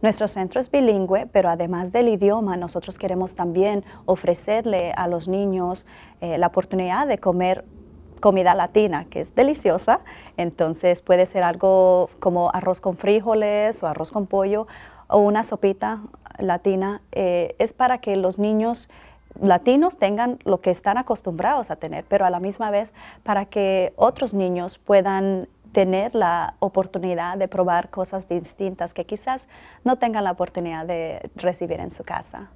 Nuestro centro es bilingüe, pero además del idioma, nosotros queremos también ofrecerle a los niños eh, la oportunidad de comer comida latina, que es deliciosa. Entonces puede ser algo como arroz con frijoles o arroz con pollo o una sopita latina. Eh, es para que los niños latinos tengan lo que están acostumbrados a tener, pero a la misma vez para que otros niños puedan tener la oportunidad de probar cosas distintas que quizás no tengan la oportunidad de recibir en su casa.